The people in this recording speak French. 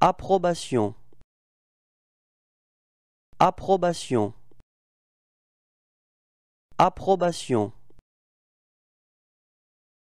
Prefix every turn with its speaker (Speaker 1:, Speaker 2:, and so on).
Speaker 1: Approbation Approbation Approbation